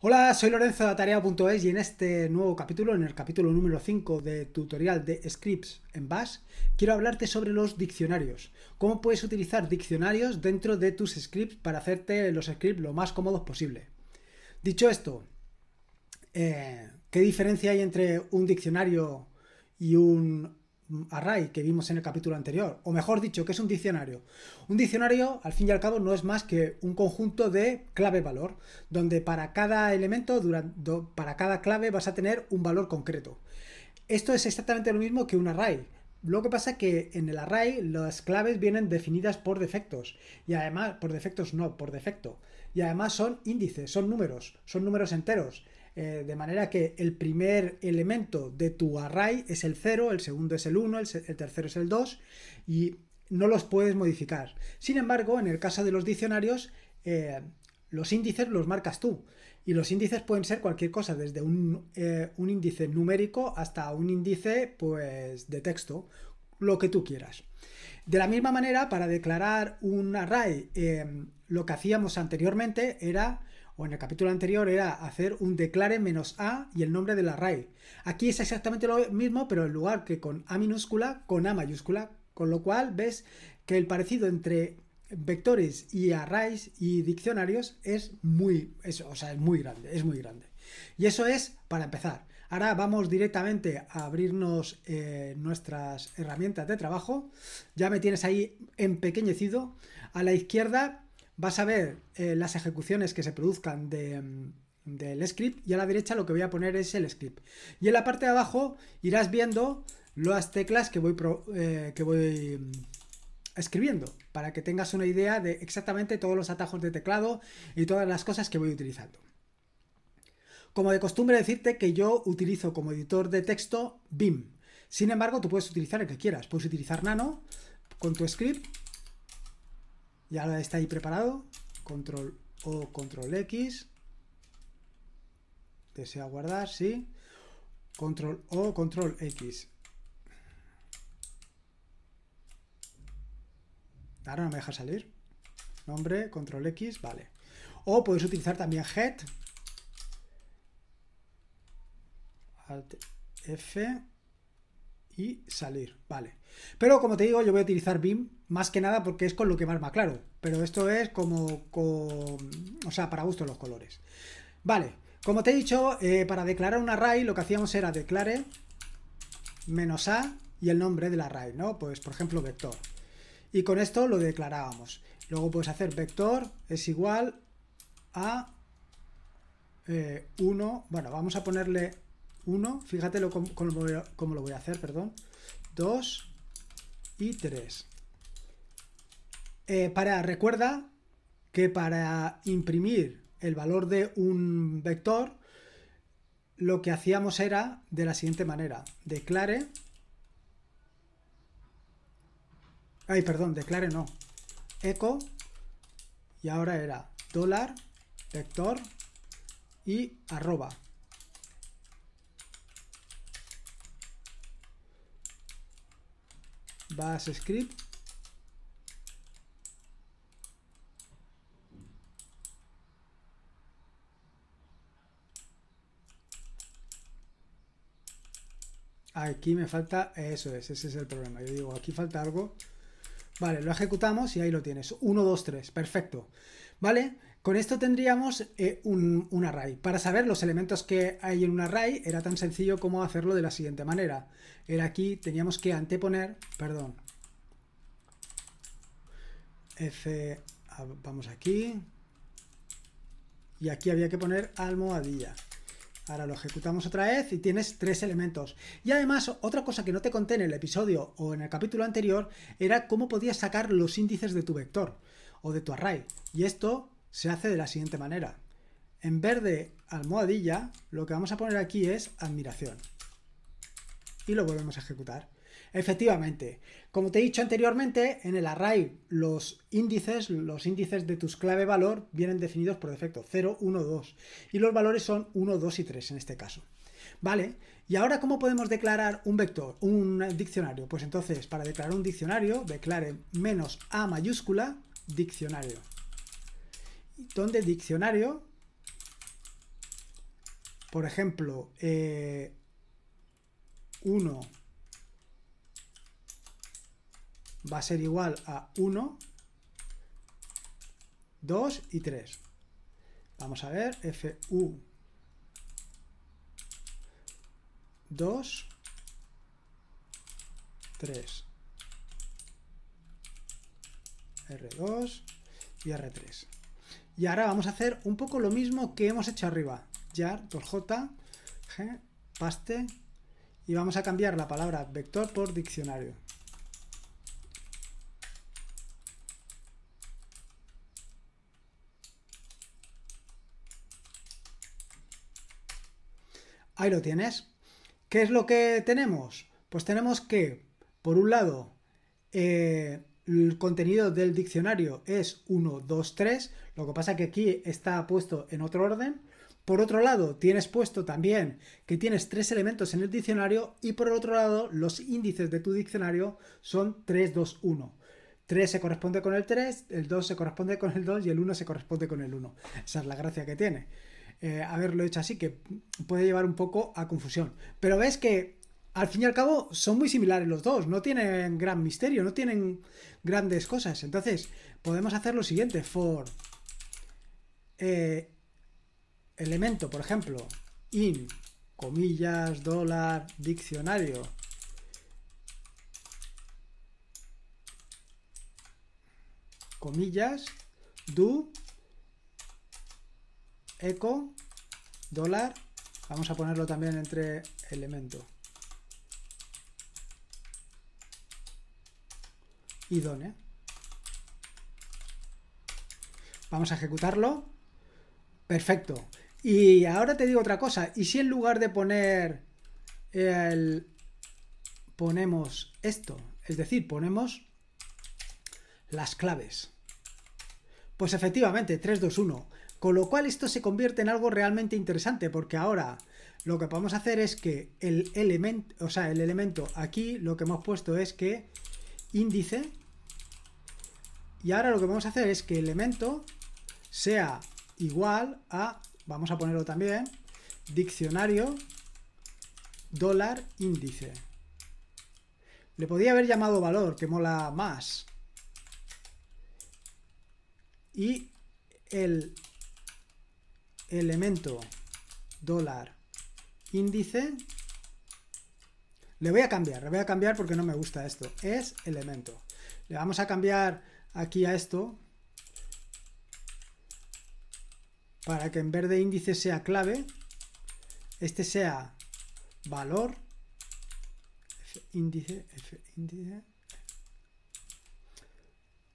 Hola, soy Lorenzo de Tarea.es y en este nuevo capítulo, en el capítulo número 5 de tutorial de scripts en Bash, quiero hablarte sobre los diccionarios. Cómo puedes utilizar diccionarios dentro de tus scripts para hacerte los scripts lo más cómodos posible. Dicho esto, eh, ¿qué diferencia hay entre un diccionario y un array que vimos en el capítulo anterior, o mejor dicho, que es un diccionario. Un diccionario, al fin y al cabo, no es más que un conjunto de clave-valor, donde para cada elemento, para cada clave, vas a tener un valor concreto. Esto es exactamente lo mismo que un array. Lo que pasa que en el array las claves vienen definidas por defectos y además por defectos no, por defecto. Y además son índices, son números, son números enteros. Eh, de manera que el primer elemento de tu array es el 0, el segundo es el 1, el, tercero es el 2 y no los puedes modificar. Sin embargo, en el caso de los diccionarios, eh, los índices los marcas tú. Y los índices pueden ser cualquier cosa, desde eh, un, índice numérico hasta un índice pues, de texto, lo que tú quieras. De la misma manera, para declarar un array, lo que hacíamos anteriormente era o pues en el capítulo anterior era hacer un declare menos a y el nombre del array. Aquí es exactamente lo mismo, pero en lugar que con a minúscula, con a mayúscula, con lo cual ves que el parecido entre vectores y arrays y diccionarios es muy, o sea, es muy grande, es muy grande. Y eso es para empezar. Ahora vamos directamente a abrirnos eh, nuestras herramientas de trabajo. Ya me tienes ahí empequeñecido. A la izquierda vas a ver eh, las ejecuciones que se produzcan mm, del script y a la derecha lo que voy a poner es el script. Y en la parte de abajo irás viendo las teclas que voy, eh, que voy mm, escribiendo para que tengas una idea de exactamente todos los atajos de teclado y todas las cosas que voy utilizando. Como de costumbre decirte que yo utilizo como editor de texto BIM. Sin embargo, tú puedes utilizar el que quieras. Puedes utilizar Nano con tu script ya está ahí preparado. Control O, Control X. Desea guardar, sí. Control O, Control X. Ahora no me deja salir. Nombre, Control X, vale. O puedes utilizar también Head. Alt F y salir, vale. Pero como te digo, yo voy a utilizar BIM más que nada porque es con lo que más me aclaro. Pero esto es como, con, o sea, para gusto los colores. Vale, como te he dicho, eh, para declarar un array lo que hacíamos era declare menos a y el nombre del array, ¿no? Pues por ejemplo vector. Y con esto lo declarábamos. Luego puedes hacer vector es igual a 1, eh, bueno, vamos a ponerle 1, fíjate lo, cómo, lo voy a hacer, perdón, 2 y 3. Eh, para, recuerda que para imprimir el valor de un vector, lo que hacíamos era de la siguiente manera, declare, ay, perdón, declare no, eco, y ahora era dólar, vector y arroba. Base script aquí me falta, eso es, ese es el problema. Yo digo, aquí falta algo. Vale, lo ejecutamos y ahí lo tienes. 1, 2, 3, perfecto. Vale, con esto tendríamos eh, un, un, array. Para saber los elementos que hay en un array era tan sencillo como hacerlo de la siguiente manera. Era aquí, teníamos que anteponer, perdón, F, vamos aquí, y aquí había que poner almohadilla. Ahora lo ejecutamos otra vez y tienes tres elementos. Y además, otra cosa que no te conté en el episodio o en el capítulo anterior era cómo podías sacar los índices de tu vector o de tu array. Y esto se hace de la siguiente manera. En verde almohadilla, lo que vamos a poner aquí es admiración. Y lo volvemos a ejecutar. Efectivamente, como te he dicho anteriormente, en el array los índices, los índices de tus clave valor vienen definidos por defecto 0, 1, 2 y los valores son 1, 2 y 3 en este caso. Vale, y ahora cómo podemos declarar un vector, un diccionario? Pues entonces, para declarar un diccionario, declare menos A mayúscula diccionario donde diccionario, por ejemplo, 1 eh, va a ser igual a 1, 2 y 3. Vamos a ver, FU 2, 3. R2 y R3. Y ahora vamos a hacer un poco lo mismo que hemos hecho arriba. yar 2j, g, paste. Y vamos a cambiar la palabra vector por diccionario. Ahí lo tienes. ¿Qué es lo que tenemos? Pues tenemos que, por un lado, eh, el contenido del diccionario es 1, 2, 3, lo que pasa que aquí está puesto en otro orden. Por otro lado, tienes puesto también que tienes tres elementos en el diccionario y por otro lado, los índices de tu diccionario son 3, 2, 1. 3 se corresponde con el 3, el 2 se corresponde con el 2 y el 1 se corresponde con el 1. Esa es la gracia que tiene. haberlo eh, hecho así que puede llevar un poco a confusión. Pero ves que al fin y al cabo son muy similares los dos, no tienen gran misterio, no tienen grandes cosas. Entonces, podemos hacer lo siguiente, for eh, elemento, por ejemplo, in, comillas, dólar, diccionario. Comillas, do, eco, dólar. Vamos a ponerlo también entre elemento. idónea. Vamos a ejecutarlo. Perfecto. Y ahora te digo otra cosa. ¿Y si en lugar de poner el... ponemos esto? Es decir, ponemos las claves. Pues efectivamente, 3, 2, 1. Con lo cual esto se convierte en algo realmente interesante porque ahora lo que podemos hacer es que el elemento, o sea, el elemento aquí lo que hemos puesto es que índice y ahora lo que vamos a hacer es que elemento sea igual a, vamos a ponerlo también, diccionario dólar índice. Le podía haber llamado valor, que mola más. Y el elemento dólar índice le voy a cambiar, le voy a cambiar porque no me gusta esto. Es elemento. Le vamos a cambiar aquí a esto para que en vez de índice sea clave, este sea valor, índice, F índice,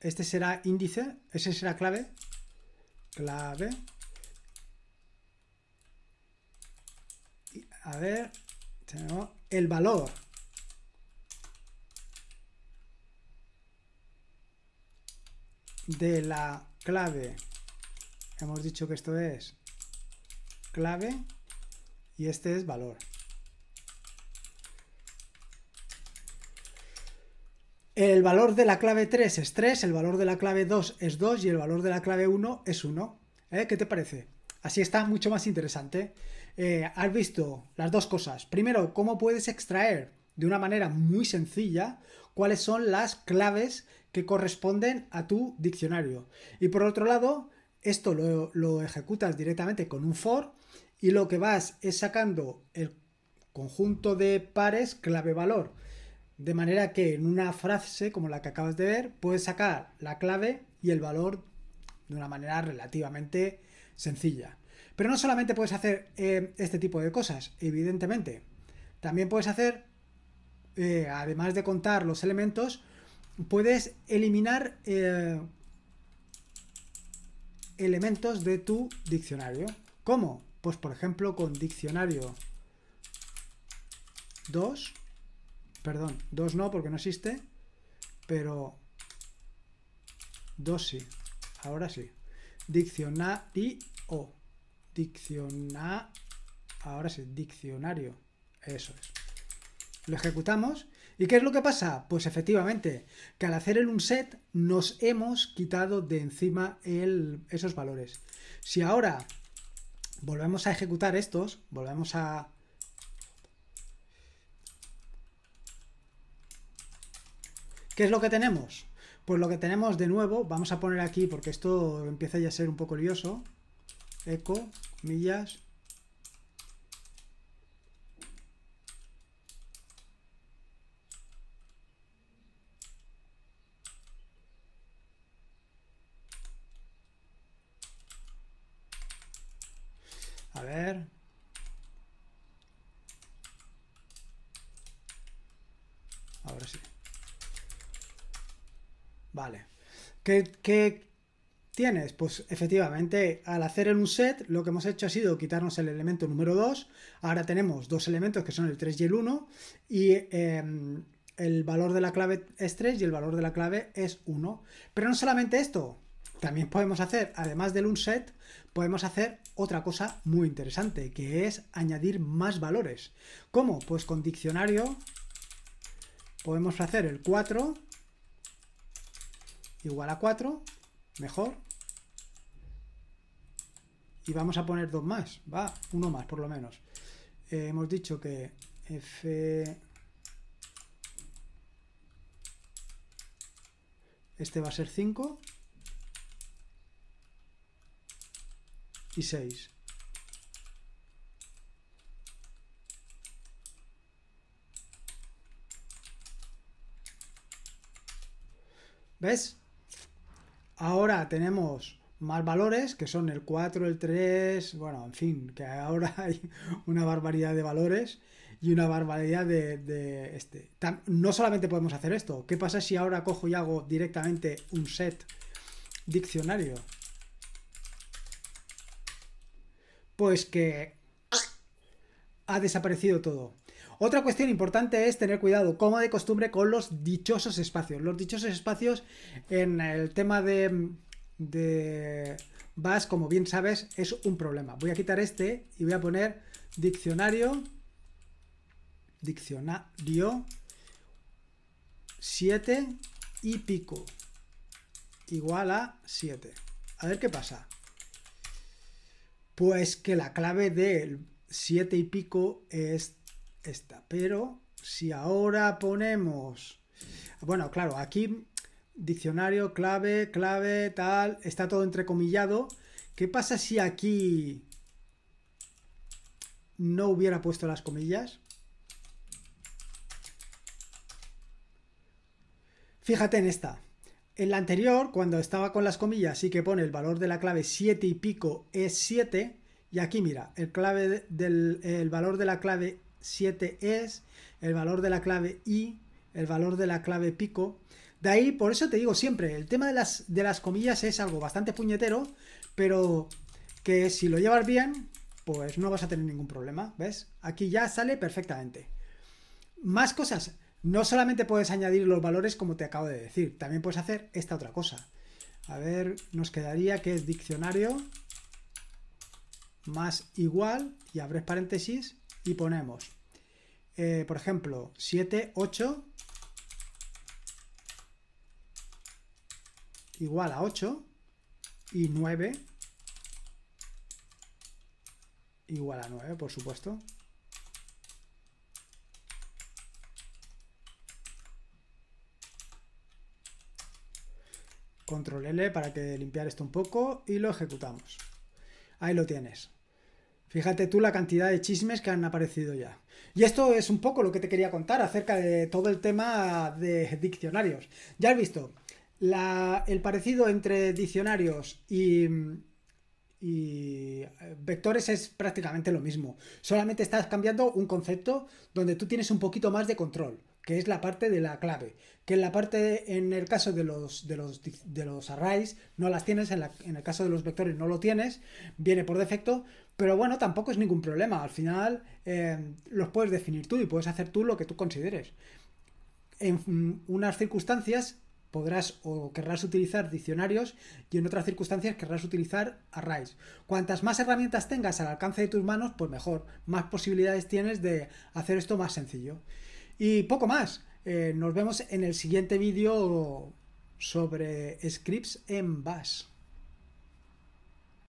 este será índice, ese será clave, clave, a ver, tenemos el valor, de la clave. Hemos dicho que esto es clave y este es valor. El valor de la clave 3 es 3, el valor de la clave 2 es 2 y el valor de la clave 1 es 1. ¿Eh? ¿Qué te parece? Así está mucho más interesante. Eh, has visto las dos cosas. Primero, cómo puedes extraer de una manera muy sencilla cuáles son las claves que corresponden a tu diccionario. Y por otro lado, esto lo, ejecutas directamente con un for y lo que vas es sacando el conjunto de pares clave valor. De manera que en una frase como la que acabas de ver, puedes sacar la clave y el valor de una manera relativamente sencilla. Pero no solamente puedes hacer eh, este tipo de cosas, evidentemente. También puedes hacer, eh, además de contar los elementos, puedes eliminar eh, elementos de tu diccionario. ¿Cómo? Pues por ejemplo con diccionario 2, perdón, 2 no porque no existe, pero 2 sí, ahora sí. o dicciona, ahora sí, diccionario, eso es. Lo ejecutamos ¿Y qué es lo que pasa? Pues efectivamente, que al hacer el unset nos hemos quitado de encima esos valores. Si ahora volvemos a ejecutar estos, volvemos a... ¿Qué es lo que tenemos? Pues lo que tenemos de nuevo, vamos a poner aquí, porque esto empieza ya a ser un poco lioso, eco, millas, A ver. Ahora sí. Vale. ¿Qué, tienes? Pues efectivamente, al hacer el set lo que hemos hecho ha sido quitarnos el elemento número 2. Ahora tenemos dos elementos que son el 3 y el 1. Em, y el valor de la clave es 3 y el valor de la clave es 1. Pero no solamente esto. También podemos hacer, además del un set, podemos hacer otra cosa muy interesante, que es añadir más valores. ¿Cómo? Pues con diccionario podemos hacer el 4 igual a 4, mejor. Y vamos a poner dos más, va, uno más por lo menos. Eh, hemos dicho que f... Este va a ser 5 y 6. ¿Ves? Ahora tenemos más valores, que son el 4, el 3, bueno, en fin, que ahora hay una barbaridad de valores y una barbaridad de, de este. No solamente podemos hacer esto, ¿qué pasa si ahora cojo y hago directamente un set diccionario? pues que ha desaparecido todo. Otra cuestión importante es tener cuidado, como de costumbre, con los dichosos espacios. Los dichosos espacios en el tema de, de VAS, como bien sabes, es un problema. Voy a quitar este y voy a poner diccionario, diccionario 7 y pico, igual a 7. A ver qué pasa. Pues que la clave del 7 y pico es esta. Pero si ahora ponemos... Bueno, claro, aquí diccionario, clave, clave, tal, está todo entrecomillado. ¿Qué pasa si aquí no hubiera puesto las comillas? Fíjate en esta. En la anterior, cuando estaba con las comillas, sí que pone el valor de la clave 7 y pico es 7. Y aquí mira, el, valor de la clave 7 es, el valor de la clave i, el valor de la clave pico. De ahí, por eso te digo siempre, el tema de las, de las comillas es algo bastante puñetero, pero que si lo llevas bien, pues no vas a tener ningún problema, ¿ves? Aquí ya sale perfectamente. Más cosas. No solamente puedes añadir los valores como te acabo de decir, también puedes hacer esta otra cosa. A ver, nos quedaría que es diccionario más igual, y abres paréntesis, y ponemos, eh, por ejemplo, 7, 8, igual a 8, y 9, igual a 9, por supuesto. Control L para que limpiar esto un poco y lo ejecutamos. Ahí lo tienes. Fíjate tú la cantidad de chismes que han aparecido ya. Y esto es un poco lo que te quería contar acerca de todo el tema de diccionarios. Ya has visto, la, el parecido entre diccionarios y, y eh, vectores es prácticamente lo mismo. Solamente estás cambiando un concepto donde tú tienes un poquito más de control que es la parte de la clave, que en la parte, en el caso de los, de los, de los arrays, no las tienes, en, la, en, el caso de los vectores no lo tienes, viene por defecto, pero bueno, tampoco es ningún problema, al final eh, los puedes definir tú y puedes hacer tú lo que tú consideres. En unas circunstancias podrás o querrás utilizar diccionarios y en otras circunstancias querrás utilizar arrays. Cuantas más herramientas tengas al alcance de tus manos, pues mejor, más posibilidades tienes de hacer esto más sencillo. Y poco más. Eh, nos vemos en el siguiente vídeo sobre scripts en Bash.